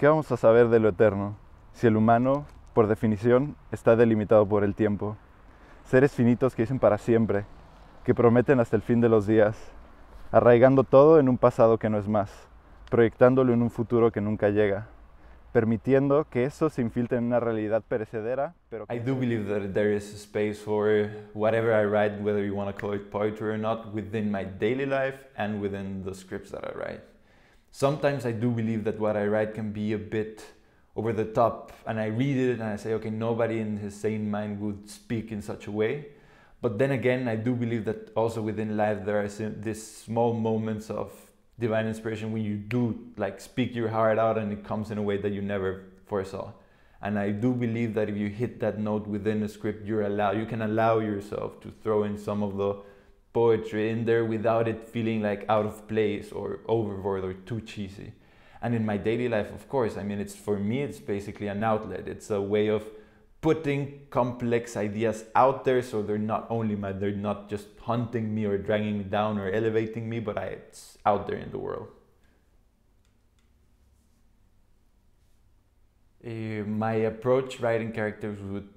¿Qué vamos a saber de lo eterno si el humano, por definición, está delimitado por el tiempo? Seres finitos que dicen para siempre, que prometen hasta el fin de los días, arraigando todo en un pasado que no es más, proyectándolo en un futuro que nunca llega, permitiendo que eso se infiltre en una realidad perecedera, pero I do believe that there is space for whatever I write, whether you want to call it or not, within my daily life and within the Sometimes I do believe that what I write can be a bit over the top, and I read it and I say, okay, nobody in his sane mind would speak in such a way. But then again, I do believe that also within life there are these small moments of divine inspiration when you do like speak your heart out and it comes in a way that you never foresaw. And I do believe that if you hit that note within a script, you're allow you can allow yourself to throw in some of the poetry in there without it feeling like out of place or overboard or too cheesy. And in my daily life, of course, I mean, it's for me, it's basically an outlet. It's a way of putting complex ideas out there so they're not only my, they're not just hunting me or dragging me down or elevating me, but I, it's out there in the world. Uh, my approach writing characters would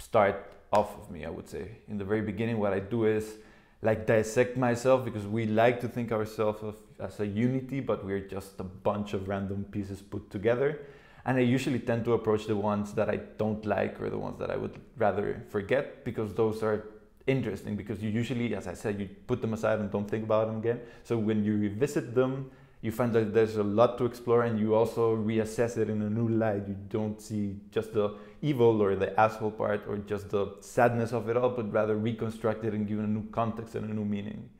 start off of me, I would say. In the very beginning, what I do is like dissect myself because we like to think ourselves of, as a unity, but we're just a bunch of random pieces put together. And I usually tend to approach the ones that I don't like or the ones that I would rather forget because those are interesting because you usually, as I said, you put them aside and don't think about them again. So when you revisit them, you find that there's a lot to explore and you also reassess it in a new light. You don't see just the evil or the asshole part or just the sadness of it all, but rather reconstruct it and give it a new context and a new meaning.